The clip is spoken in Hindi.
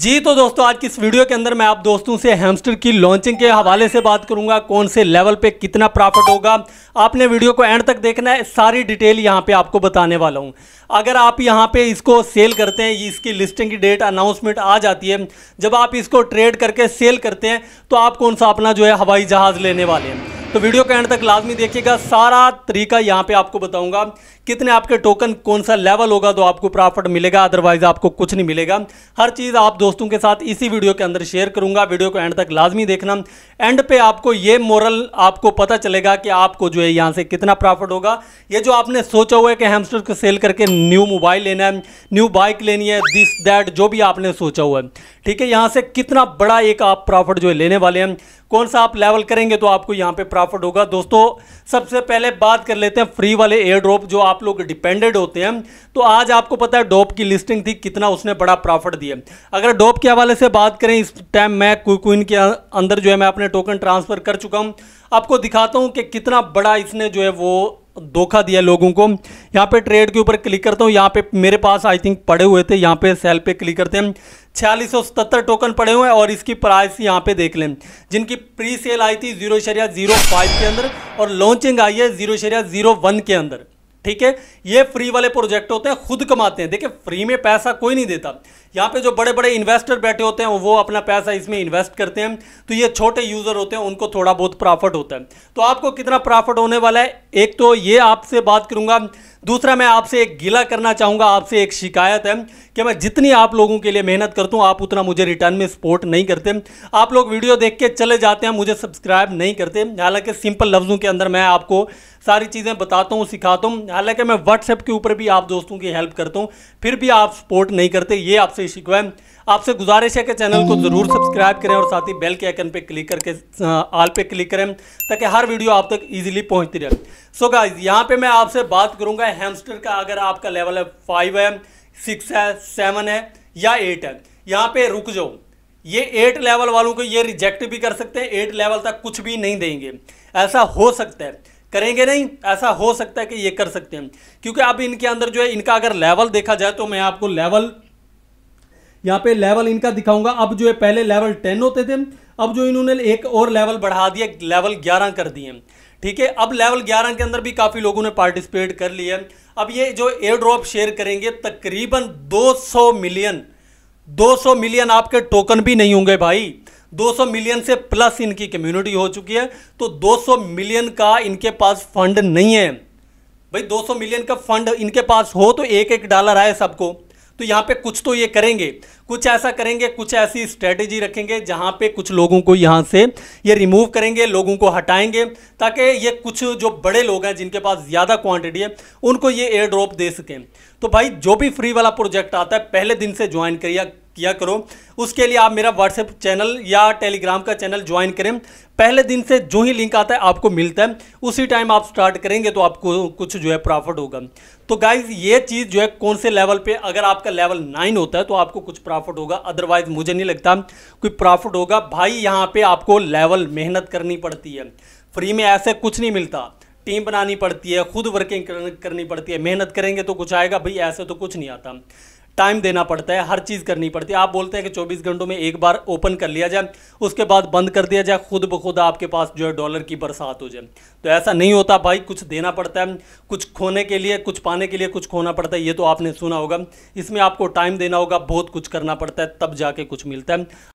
जी तो दोस्तों आज की इस वीडियो के अंदर मैं आप दोस्तों से हैमस्टर की लॉन्चिंग के हवाले से बात करूंगा कौन से लेवल पे कितना प्रॉफिट होगा आपने वीडियो को एंड तक देखना है सारी डिटेल यहां पे आपको बताने वाला हूं अगर आप यहां पे इसको सेल करते हैं इसकी लिस्टिंग की डेट अनाउंसमेंट आ जाती है जब आप इसको ट्रेड करके सेल करते हैं तो आप कौन सा अपना जो है हवाई जहाज़ लेने वाले हैं तो वीडियो के एंड तक लाजमी देखिएगा सारा तरीका यहाँ पे आपको बताऊंगा कितने आपके टोकन कौन सा लेवल होगा तो आपको प्रॉफिट मिलेगा अदरवाइज आपको कुछ नहीं मिलेगा हर चीज़ आप दोस्तों के साथ इसी वीडियो के अंदर शेयर करूंगा वीडियो को एंड तक लाजमी देखना एंड पे आपको ये मोरल आपको पता चलेगा कि आपको जो है यहाँ से कितना प्रॉफिट होगा ये जो आपने सोचा हुआ है कि हेमस्टर को सेल करके न्यू मोबाइल लेना है न्यू बाइक लेनी है दिस दैट जो भी आपने सोचा हुआ है ठीक है यहाँ से कितना बड़ा एक आप प्रॉफिट जो है लेने वाले हैं कौन सा आप लेवल करेंगे तो आपको यहाँ पे प्रॉफिट होगा दोस्तों सबसे पहले बात कर लेते हैं फ्री वाले एयर ड्रॉप जो आप आप लोग डिपेंडेड होते हैं तो आज आपको पता है डोप की लिस्टिंग थी कितना उसने बड़ा प्रॉफिट दिया अगर डोप के हवाले से बात करें इस टाइम मैं क्विकविन के अंदर जो है मैं अपने टोकन ट्रांसफ़र कर चुका हूँ आपको दिखाता हूँ कि कितना बड़ा इसने जो है वो धोखा दिया लोगों को यहाँ पे ट्रेड के ऊपर क्लिक करता हूँ यहाँ पे मेरे पास आई थिंक पड़े हुए थे यहाँ पे सेल पे क्लिक करते हैं छियालीस टोकन पड़े हुए हैं और इसकी प्राइस यहाँ पे देख लें जिनकी प्री सेल आई थी जीरो शरिया जीरो फाइव के अंदर और लॉन्चिंग आई है जीरो शरिया जीरो वन के अंदर ठीक है ये फ्री वाले प्रोजेक्ट होते हैं खुद कमाते हैं देखिए फ्री में पैसा कोई नहीं देता यहाँ पे जो बड़े बड़े इन्वेस्टर बैठे होते हैं वो अपना पैसा इसमें इन्वेस्ट करते हैं तो ये छोटे यूज़र होते हैं उनको थोड़ा बहुत प्रॉफिट होता है तो आपको कितना प्रॉफिट होने वाला है एक तो ये आपसे बात करूंगा दूसरा मैं आपसे एक गिला करना चाहूँगा आपसे एक शिकायत है कि मैं जितनी आप लोगों के लिए मेहनत करता हूँ आप उतना मुझे रिटर्न में सपोर्ट नहीं करते आप लोग वीडियो देख के चले जाते हैं मुझे सब्सक्राइब नहीं करते हालांकि सिंपल लफ्ज़ों के अंदर मैं आपको सारी चीज़ें बताता हूँ सिखाता हूँ हालांकि मैं व्हाट्सएप के ऊपर भी आप दोस्तों की हेल्प करता हूँ फिर भी आप सपोर्ट नहीं करते ये आपसे आपसे इशिको है आपसे गुजारिश है कि चैनल को ज़रूर सब्सक्राइब करें और साथ ही बेल के आइकन पे क्लिक करके आल पे क्लिक करें ताकि हर वीडियो आप तक इजीली पहुंचती रहे सो गाइज यहाँ पे मैं आपसे बात करूँगा हेमस्टर का अगर आपका लेवल है फाइव है सिक्स है सेवन है या एट है यहाँ पर रुक जाओ ये एट लेवल वालों को ये रिजेक्ट भी कर सकते हैं एट लेवल तक कुछ भी नहीं देंगे ऐसा हो सकता है करेंगे नहीं ऐसा हो सकता है कि ये कर सकते हैं क्योंकि अब इनके अंदर जो है इनका अगर लेवल देखा जाए तो मैं आपको लेवल यहाँ पे लेवल इनका दिखाऊंगा अब जो है पहले लेवल टेन होते थे अब जो इन्होंने एक और लेवल बढ़ा दिया लेवल ग्यारह कर दिए ठीक है अब लेवल ग्यारह के अंदर भी काफ़ी लोगों ने पार्टिसिपेट कर लिया अब ये जो एयर ड्रॉप शेयर करेंगे तकरीबन 200 मिलियन 200 मिलियन आपके टोकन भी नहीं होंगे भाई 200 मिलियन से प्लस इनकी कम्युनिटी हो चुकी है तो 200 मिलियन का इनके पास फंड नहीं है भाई 200 मिलियन का फंड इनके पास हो तो एक एक डॉलर आए सबको तो यहाँ पे कुछ तो ये करेंगे कुछ ऐसा करेंगे कुछ ऐसी स्ट्रेटेजी रखेंगे जहाँ पे कुछ लोगों को यहाँ से ये रिमूव करेंगे लोगों को हटाएंगे ताकि ये कुछ जो बड़े लोग हैं जिनके पास ज़्यादा क्वांटिटी है उनको ये एयर ड्रॉप दे सकें तो भाई जो भी फ्री वाला प्रोजेक्ट आता है पहले दिन से ज्वाइन करिए किया करो उसके लिए आप मेरा व्हाट्सएप चैनल या टेलीग्राम का चैनल ज्वाइन करें पहले दिन से जो ही लिंक आता है आपको मिलता है उसी टाइम आप स्टार्ट करेंगे तो आपको कुछ जो है प्रॉफिट होगा तो गाइज ये चीज़ जो है कौन से लेवल पे अगर आपका लेवल नाइन होता है तो आपको कुछ प्रॉफिट होगा अदरवाइज मुझे नहीं लगता कोई प्रॉफिट होगा भाई यहाँ पे आपको लेवल मेहनत करनी पड़ती है फ्री में ऐसे कुछ नहीं मिलता टीम बनानी पड़ती है खुद वर्किंग करनी पड़ती है मेहनत करेंगे तो कुछ आएगा भाई ऐसे तो कुछ नहीं आता टाइम देना पड़ता है हर चीज़ करनी पड़ती है आप बोलते हैं कि 24 घंटों में एक बार ओपन कर लिया जाए उसके बाद बंद कर दिया जाए खुद ब खुद आपके पास जो है डॉलर की बरसात हो जाए तो ऐसा नहीं होता भाई कुछ देना पड़ता है कुछ खोने के लिए कुछ पाने के लिए कुछ खोना पड़ता है ये तो आपने सुना होगा इसमें आपको टाइम देना होगा बहुत कुछ करना पड़ता है तब जाके कुछ मिलता है